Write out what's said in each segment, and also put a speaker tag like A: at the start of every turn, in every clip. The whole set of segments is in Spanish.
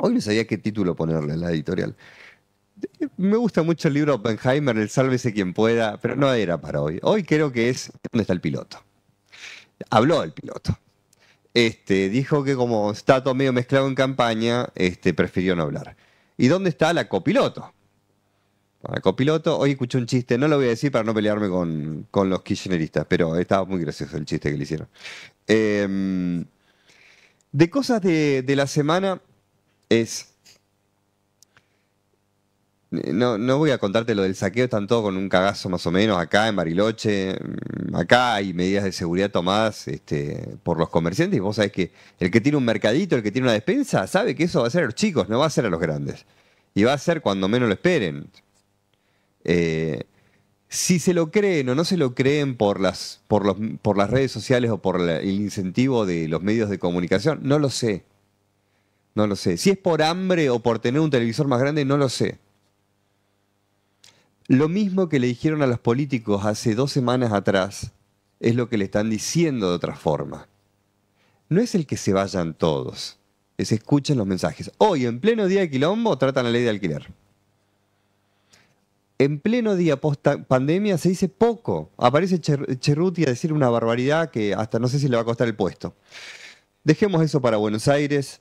A: Hoy no sabía qué título ponerle a la editorial. Me gusta mucho el libro Oppenheimer, el Sálvese quien pueda, pero no era para hoy. Hoy creo que es ¿Dónde está el piloto? Habló el piloto. Este, dijo que como está todo medio mezclado en campaña, este, prefirió no hablar. ¿Y dónde está la copiloto? La copiloto, hoy escuché un chiste, no lo voy a decir para no pelearme con, con los kirchneristas, pero estaba muy gracioso el chiste que le hicieron. Em, de cosas de, de la semana, es... No, voy a contarte lo del saqueo, están todos con un cagazo más o menos acá en Bariloche, mm, acá hay medidas de seguridad tomadas este, por los comerciantes y vos sabés que el que tiene un mercadito, el que tiene una despensa, sabe que eso va a ser a los chicos, no va a ser a los grandes. Y va a ser cuando menos lo esperen. Eh, si se lo creen o no se lo creen por las, por los, por las redes sociales o por el incentivo de los medios de comunicación, no lo sé. No lo sé. Si es por hambre o por tener un televisor más grande, no lo sé. Lo mismo que le dijeron a los políticos hace dos semanas atrás es lo que le están diciendo de otra forma. No es el que se vayan todos, es escuchen los mensajes. Hoy, en pleno día de quilombo, tratan la ley de alquiler. En pleno día post pandemia se dice poco. Aparece Cherruti a decir una barbaridad que hasta no sé si le va a costar el puesto. Dejemos eso para Buenos Aires.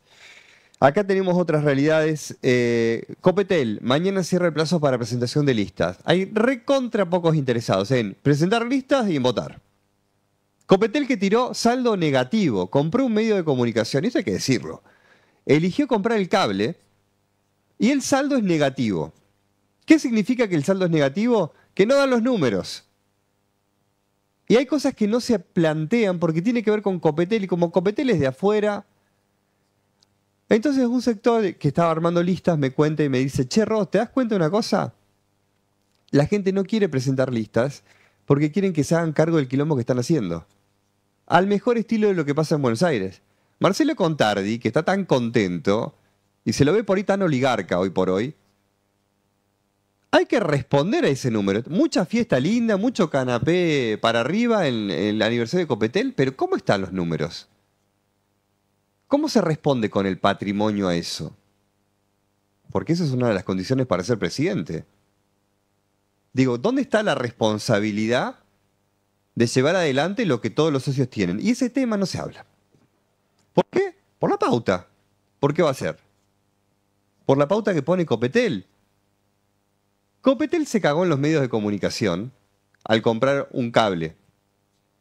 A: Acá tenemos otras realidades. Eh, Copetel, mañana cierra el plazo para presentación de listas. Hay recontra pocos interesados en presentar listas y en votar. Copetel que tiró saldo negativo, compró un medio de comunicación, eso hay que decirlo. Eligió comprar el cable y el saldo es negativo. ¿Qué significa que el saldo es negativo? Que no dan los números. Y hay cosas que no se plantean porque tiene que ver con Copetel y como Copetel es de afuera, entonces un sector que estaba armando listas me cuenta y me dice, che, ¿te das cuenta de una cosa? La gente no quiere presentar listas porque quieren que se hagan cargo del quilombo que están haciendo. Al mejor estilo de lo que pasa en Buenos Aires. Marcelo Contardi, que está tan contento, y se lo ve por ahí tan oligarca hoy por hoy, hay que responder a ese número. Mucha fiesta linda, mucho canapé para arriba en, en el aniversario de Copetel, pero ¿cómo están los números? ¿Cómo se responde con el patrimonio a eso? Porque esa es una de las condiciones para ser presidente. Digo, ¿dónde está la responsabilidad de llevar adelante lo que todos los socios tienen? Y ese tema no se habla. ¿Por qué? Por la pauta. ¿Por qué va a ser? Por la pauta que pone Copetel. Copetel se cagó en los medios de comunicación al comprar un cable,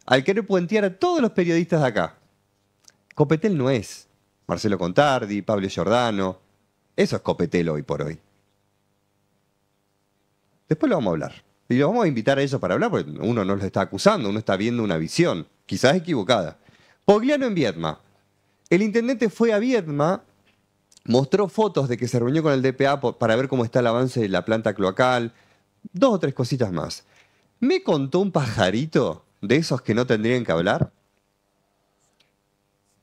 A: al querer puentear a todos los periodistas de acá. Copetel no es Marcelo Contardi, Pablo Giordano. Eso es Copetel hoy por hoy. Después lo vamos a hablar. Y lo vamos a invitar a ellos para hablar, porque uno no los está acusando, uno está viendo una visión, quizás equivocada. Pogliano en Vietma. El intendente fue a Vietma, mostró fotos de que se reunió con el DPA para ver cómo está el avance de la planta cloacal, dos o tres cositas más. Me contó un pajarito de esos que no tendrían que hablar,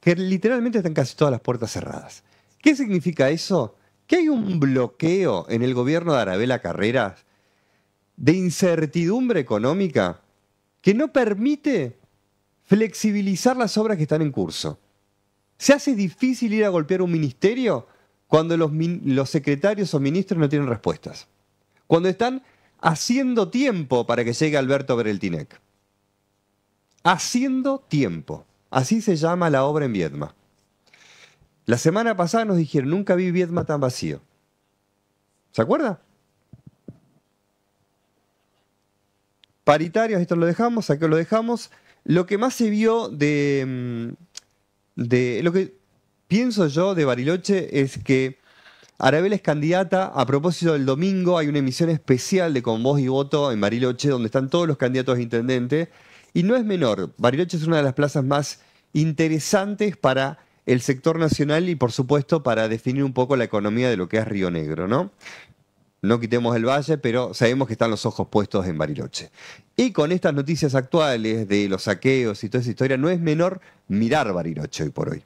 A: que literalmente están casi todas las puertas cerradas. ¿Qué significa eso? Que hay un bloqueo en el gobierno de Arabela Carreras de incertidumbre económica que no permite flexibilizar las obras que están en curso. Se hace difícil ir a golpear un ministerio cuando los, los, secretarios o ministros no tienen respuestas. Cuando están haciendo tiempo para que llegue Alberto Bereltinec. Haciendo tiempo. Así se llama la obra en Vietma. La semana pasada nos dijeron, nunca vi Vietma tan vacío. ¿Se acuerda? Paritarios, esto lo dejamos, aquí lo dejamos. Lo que más se vio de, mm, de lo que pienso yo de Bariloche es que Arabel es candidata. A propósito del domingo, hay una emisión especial de Con Voz y Voto en Bariloche, donde están todos los candidatos a intendente. Y no es menor, Bariloche es una de las plazas más interesantes para el sector nacional y por supuesto para definir un poco la economía de lo que es Río Negro, ¿no? No quitemos el valle, pero sabemos que están los ojos puestos en Bariloche. Y con estas noticias actuales de los saqueos y toda esa historia, no es menor mirar Bariloche hoy por hoy.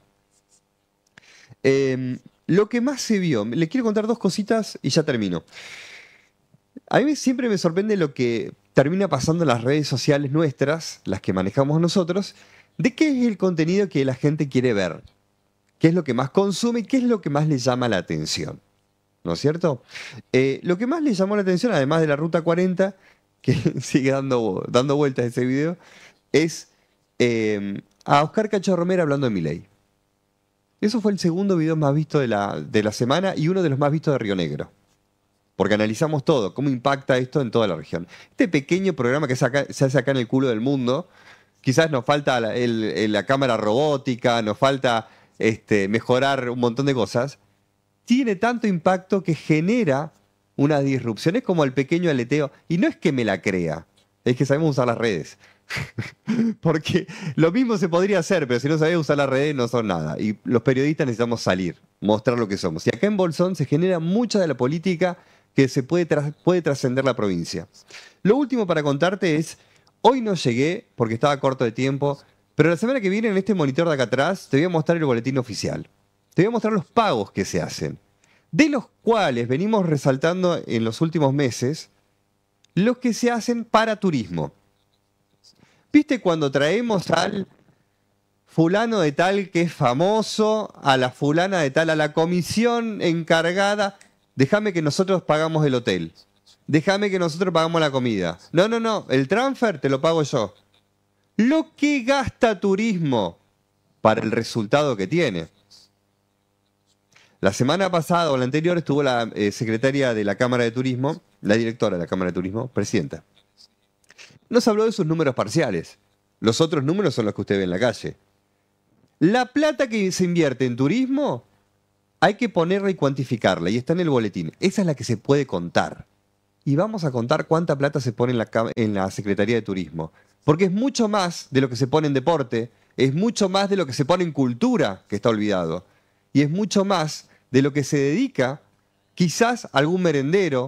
A: Em, lo que más se vio, le quiero contar dos cositas y ya termino. A mí siempre me sorprende lo que termina pasando en las redes sociales nuestras, las que manejamos nosotros, de qué es el contenido que la gente quiere ver, qué es lo que más consume y qué es lo que más le llama la atención. ¿No es cierto? Eh, lo que más le llamó la atención, además de la Ruta 40, que sigue dando, dando vueltas ese video, es em, a Oscar Cacho Romero hablando de Miley. Eso fue el segundo video más visto de la, de la semana y uno de los más vistos de Río Negro porque analizamos todo, cómo impacta esto en toda la región. Este pequeño programa que se hace acá en el culo del mundo, quizás nos falta la, cámara robótica, nos falta este, mejorar un montón de cosas, tiene tanto impacto que genera unas disrupciones como el pequeño aleteo. Y no es que me la crea, es que sabemos usar las redes. porque lo mismo se podría hacer, pero si no sabés usar las redes no son nada. Y los periodistas necesitamos salir, mostrar lo que somos. Y acá en Bolsón se genera mucha de la política que se puede, puede trascender la provincia. Lo último para contarte es, hoy no llegué porque estaba corto de tiempo, pero la semana que viene en este monitor de acá atrás te voy a mostrar el boletín oficial. Te voy a mostrar los pagos que se hacen, de los cuales venimos resaltando en los últimos meses los que se hacen para turismo. ¿Viste cuando traemos al fulano de tal que es famoso, a la fulana de tal, a la comisión encargada? déjame que nosotros pagamos el hotel, déjame que nosotros pagamos la comida. No, no, no, el transfer te lo pago yo. Lo que gasta turismo para el resultado que tiene. La semana pasada o la anterior estuvo la eh, secretaria de la Cámara de Turismo, la directora de la Cámara de Turismo, presidenta. Nos habló de sus números parciales. Los otros números son los que usted ve en la calle. La plata que se invierte en turismo hay que ponerla y cuantificarla, y está en el boletín. Esa es la que se puede contar. Y vamos a contar cuánta plata se pone en la, Secretaría de Turismo. Porque es mucho más de lo que se pone en deporte, es mucho más de lo que se pone en cultura, que está olvidado. Y es mucho más de lo que se dedica quizás algún merendero,